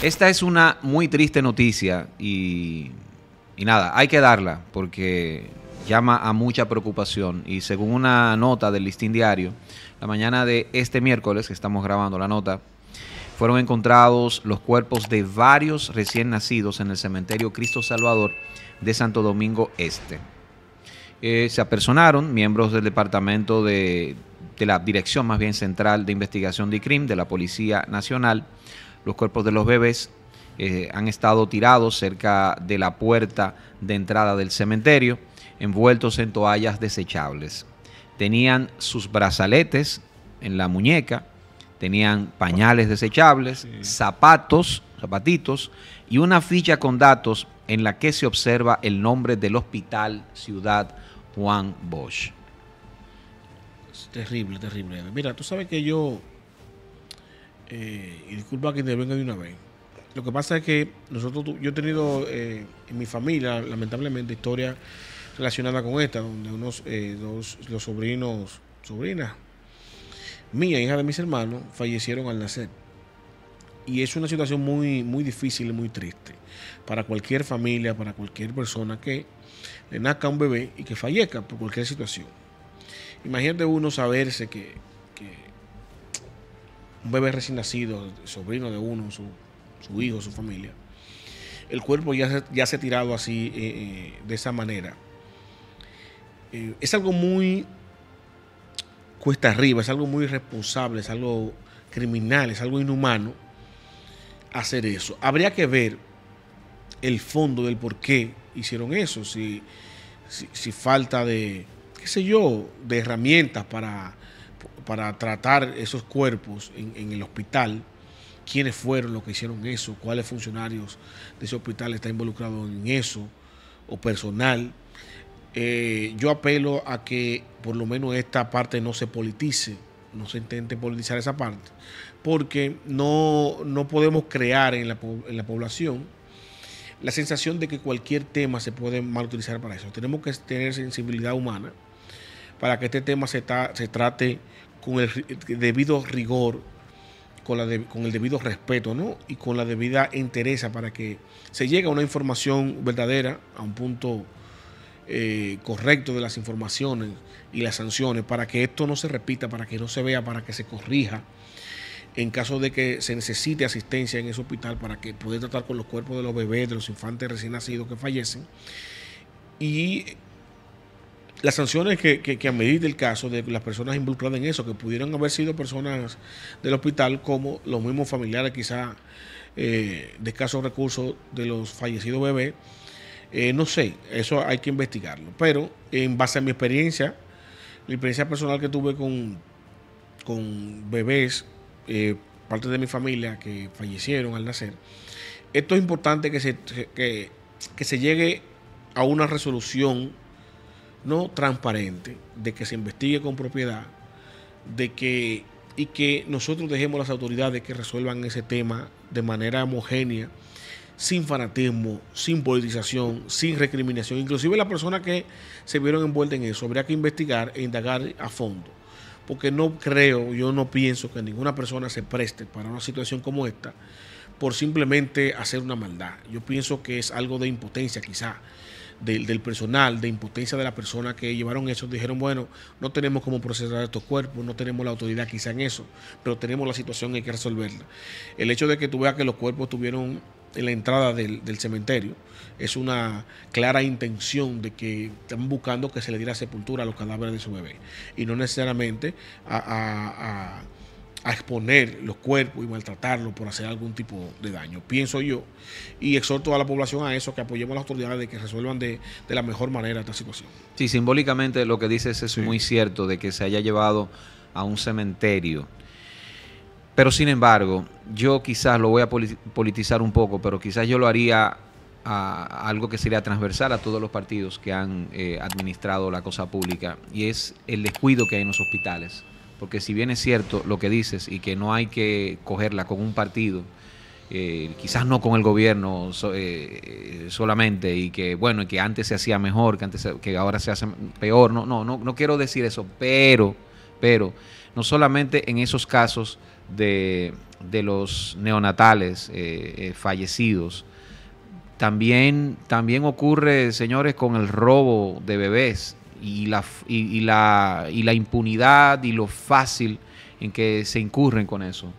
Esta es una muy triste noticia y, nada, hay que darla porque llama a mucha preocupación y según una nota del listín diario, la mañana de este miércoles que estamos grabando la nota, fueron encontrados los cuerpos de varios recién nacidos en el cementerio Cristo Salvador de Santo Domingo Este. Eh, se apersonaron miembros del departamento de, la Dirección más bien Central de Investigación de Crim de la Policía Nacional los cuerpos de los bebés eh, han estado tirados cerca de la puerta de entrada del cementerio, envueltos en toallas desechables. Tenían sus brazaletes en la muñeca, tenían pañales desechables, zapatos, zapatitos y una ficha con datos en la que se observa el nombre del hospital Ciudad Juan Bosch. Es terrible, terrible. Mira, tú sabes que yo eh, y disculpa que te venga de una vez. Lo que pasa es que nosotros, yo he tenido eh, en mi familia, lamentablemente, historia relacionada con esta, donde unos eh, dos, los sobrinos, sobrinas, mía, hija de mis hermanos, fallecieron al nacer. Y es una situación muy, muy difícil y muy triste para cualquier familia, para cualquier persona que le nazca un bebé y que fallezca por cualquier situación. Imagínate uno saberse que, un bebé recién nacido, sobrino de uno, su, hijo, su familia, el cuerpo ya se, ya se ha tirado así, eh, eh, de esa manera. Eh, es algo muy cuesta arriba, es algo muy irresponsable, es algo criminal, es algo inhumano hacer eso. Habría que ver el fondo del por qué hicieron eso, si, si falta de, qué sé yo, de herramientas para para tratar esos cuerpos en, el hospital, quiénes fueron los que hicieron eso, cuáles funcionarios de ese hospital están involucrados en eso, o personal. Eh, yo apelo a que por lo menos esta parte no se politice, no se intente politizar esa parte, porque no, podemos crear en la, en la población la sensación de que cualquier tema se puede mal utilizar para eso. Tenemos que tener sensibilidad humana para que este tema se, se trate con el, debido rigor, con, con el debido respeto ¿no? y con la debida entereza para que se llegue a una información verdadera, a un punto eh, correcto de las informaciones y las sanciones, para que esto no se repita, para que no se vea, para que se corrija en caso de que se necesite asistencia en ese hospital para que pueda tratar con los cuerpos de los bebés, de los infantes recién nacidos que fallecen. Y las sanciones que, a que medida del caso de las personas involucradas en eso, que pudieran haber sido personas del hospital como los mismos familiares quizá eh, de escasos recursos de los fallecidos bebés, eh, no sé, eso hay que investigarlo. Pero en base a mi experiencia, la experiencia personal que tuve con, con bebés, eh, parte de mi familia que fallecieron al nacer, esto es importante que se, que, que se llegue a una resolución no transparente, de que se investigue con propiedad, de que y que nosotros dejemos las autoridades que resuelvan ese tema de manera homogénea, sin fanatismo, sin politización, sin recriminación. Inclusive las personas que se vieron envueltas en eso, habría que investigar e indagar a fondo. Porque no creo, yo no pienso que ninguna persona se preste para una situación como esta por simplemente hacer una maldad. Yo pienso que es algo de impotencia quizá del, personal, de impotencia de la persona que llevaron eso, dijeron, bueno, no tenemos cómo procesar estos cuerpos, no tenemos la autoridad quizá en eso, pero tenemos la situación y hay que resolverla. El hecho de que tú veas que los cuerpos tuvieron en la entrada del, cementerio. Es una clara intención de que están buscando que se le diera sepultura a los cadáveres de su bebé y no necesariamente a exponer los cuerpos y maltratarlos por hacer algún tipo de daño, pienso yo, y exhorto a la población a eso, que apoyemos a las autoridades de que resuelvan de, de la mejor manera esta situación. Sí, simbólicamente lo que dices es muy cierto, de que se haya llevado a un cementerio. Pero sin embargo, yo quizás lo voy a politizar un poco, pero quizás yo lo haría a algo que sería transversal a todos los partidos que han eh, administrado la cosa pública, y es el descuido que hay en los hospitales porque si bien es cierto lo que dices y que no hay que cogerla con un partido, eh, quizás no con el gobierno eh, eh, solamente y que bueno, y que antes se hacía mejor, que antes que ahora se hace peor, no, no, no, no quiero decir eso, pero, pero no solamente en esos casos de, los neonatales fallecidos, también, también ocurre, señores, con el robo de bebés y la, la, impunidad y lo fácil en que se incurren con eso.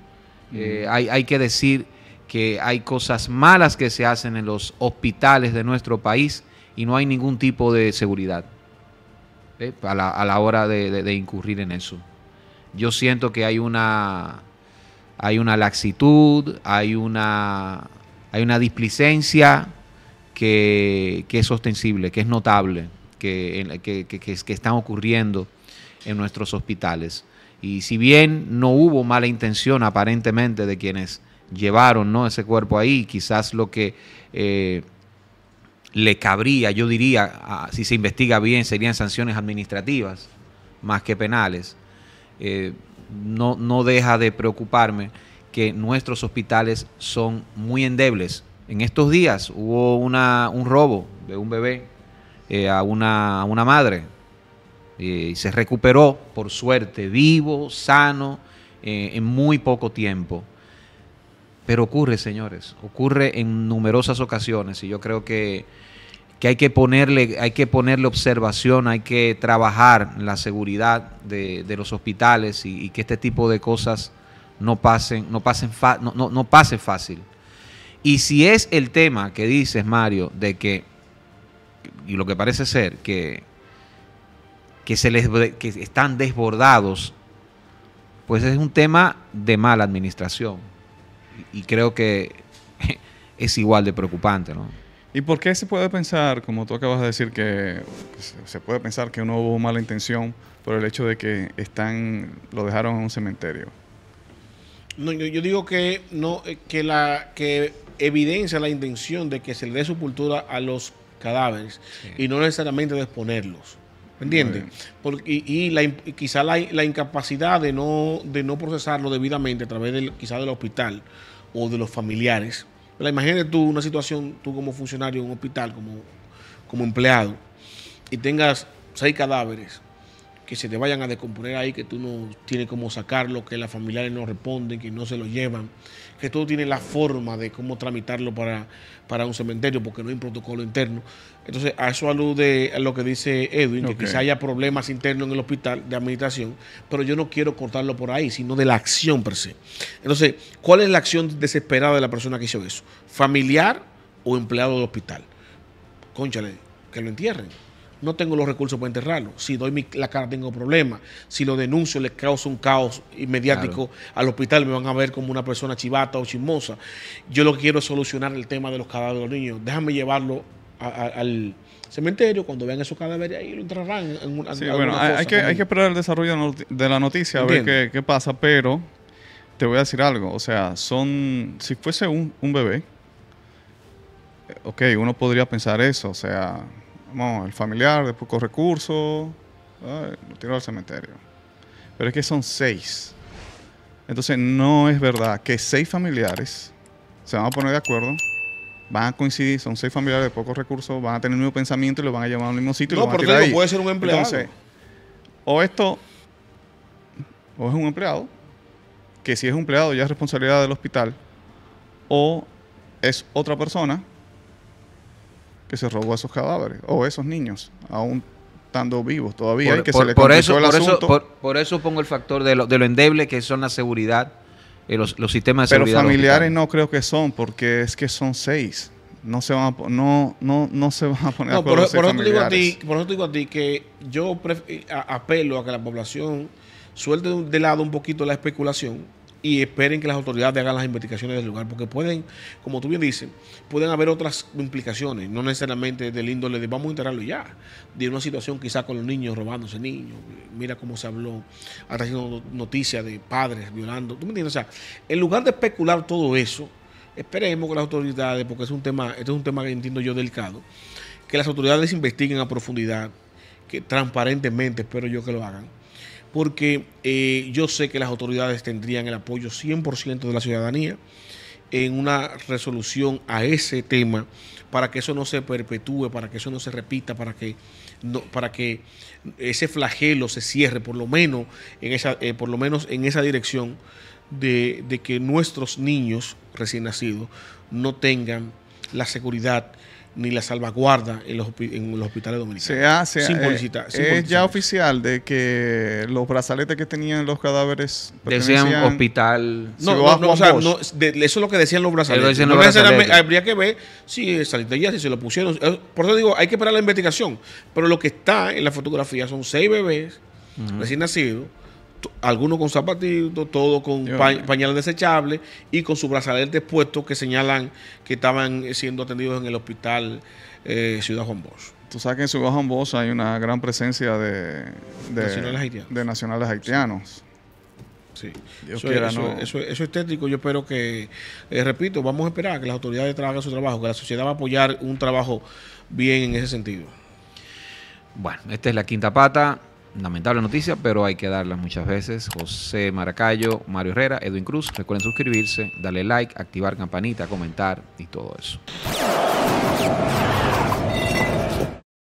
Eh, hay, que decir que hay cosas malas que se hacen en los hospitales de nuestro país y no hay ningún tipo de seguridad eh, a, la, hora de, incurrir en eso. Yo siento que hay una hay una laxitud, hay una, hay una displicencia que, que, es ostensible, que es notable que, están ocurriendo en nuestros hospitales. Y si bien no hubo mala intención aparentemente de quienes llevaron ese cuerpo ahí, quizás lo que eh, le cabría, yo diría, si se investiga bien, serían sanciones administrativas más que penales. Eh, no, no deja de preocuparme que nuestros hospitales son muy endebles. En estos días hubo un robo de un bebé eh, a, una, madre. y se recuperó, por suerte, vivo, sano, eh, en muy poco tiempo. Pero ocurre, señores, ocurre en numerosas ocasiones y yo creo que, hay, que ponerle, hay que ponerle observación, hay que trabajar la seguridad de, los hospitales y, que este tipo de cosas no pasen, no pasen no pase fácil. Y si es el tema que dices, Mario, de que y lo que parece ser que, que, se les, que están desbordados, pues es un tema de mala administración. Y, creo que es igual de preocupante, ¿Y por qué se puede pensar, como tú acabas de decir, que se puede pensar que no hubo mala intención por el hecho de que están, lo dejaron en un cementerio? No, yo, digo que no, eh, que la que evidencia la intención de que se le dé su cultura a los cadáveres y no necesariamente de exponerlos. ¿Me entiendes? Porque, y, y la, quizá la, incapacidad de no, de no procesarlo debidamente a través del, quizá del hospital o de los familiares. imagínate tú una situación, tú como funcionario en un hospital, como, como empleado, y tengas seis cadáveres que se te vayan a descomponer ahí, que tú no tienes cómo sacarlo, que las familiares no responden, que no se lo llevan, que todo tiene la forma de cómo tramitarlo para, para un cementerio, porque no hay protocolo interno. Entonces, a eso alude a lo que dice Edwin, que quizá haya problemas internos en el hospital de administración, pero yo no quiero cortarlo por ahí, sino de la acción per se. Entonces, ¿cuál es la acción desesperada de la persona que hizo eso? ¿Familiar o empleado del hospital? Conchale, que lo entierren no tengo los recursos para enterrarlo. Si doy la cara tengo problemas. Si lo denuncio le causo un caos mediático al hospital, me van a ver como una persona chivata o chismosa. Yo lo que quiero es solucionar el tema de los cadáveres de los niños. Déjame llevarlo al cementerio, cuando vean esos cadáveres ahí lo enterrarán en una, sí, bueno, hay, que, esperar el desarrollo de la noticia, a ver qué, pasa, pero te voy a decir algo, o sea, son, si fuese un, un bebé, eh, ok, uno podría pensar eso, o sea, vamos, el familiar de pocos recursos, lo tiró al cementerio. Pero es que son seis. Entonces no es verdad que seis familiares se van a poner de acuerdo, van a coincidir, son seis familiares de pocos recursos, van a tener el mismo pensamiento y lo van a llevar al mismo sitio. Y no, lo van puede ser un empleado. o esto, o es un empleado, que si es un empleado ya es responsabilidad del hospital, o es otra persona que se robó a esos cadáveres o esos niños, aún estando vivos todavía por, que se le eso, por por, eso pongo el factor de lo, endeble que son la seguridad, eh, los, sistemas de seguridad. familiares no creo que son, porque es que son seis. No se van a, no, no, no se van a poner a por, por, eso a ti, por eso te digo a ti que yo eh, apelo a que la población suelte de lado un poquito la especulación y esperen que las autoridades hagan las investigaciones del lugar, porque pueden, como tú bien dices, pueden haber otras implicaciones, no necesariamente del índole de vamos a enterarlo ya, de una situación quizás con los niños robándose niños, mira cómo se habló, hasta haciendo noticias de padres violando, ¿tú me entiendes? O sea, en lugar de especular todo eso, esperemos que las autoridades, porque es un tema, este es un tema que entiendo yo delicado, que las autoridades investiguen a profundidad, que transparentemente espero yo que lo hagan porque eh, yo sé que las autoridades tendrían el apoyo 100% de la ciudadanía en una resolución a ese tema para que eso no se perpetúe, para que eso no se repita, para que no, para que ese flagelo se cierre, por lo menos en esa, eh, por lo menos en esa dirección de que nuestros niños recién nacidos no tengan la seguridad ni la salvaguarda en los, hospitales dominicanos. Se hace, sin eh, publicitar, es ya oficial de que los brazaletes que tenían los cadáveres decían hospital. No, eso es lo que decían los brazaletes. Habría que ver si ya si se lo pusieron. Eh, por eso digo, hay que esperar la investigación. Pero lo que está en la fotografía son seis bebés recién nacidos algunos con zapatitos, todos con pañales desechables y con su brazalete puesto que señalan que estaban siendo atendidos en el hospital eh, Ciudad Juan Bosch. Tú sabes que en Ciudad Juan Bosch hay una gran presencia de, de nacionales haitianos. Sí. Eso, es estético. Yo espero que, eh, repito, vamos a esperar que las autoridades hagan su trabajo, que la sociedad va a apoyar un trabajo bien en ese sentido. Bueno, esta es la quinta pata lamentable noticia, pero hay que darlas muchas veces. José Maracayo, Mario Herrera, Edwin Cruz. Recuerden suscribirse, darle like, activar campanita, comentar y todo eso.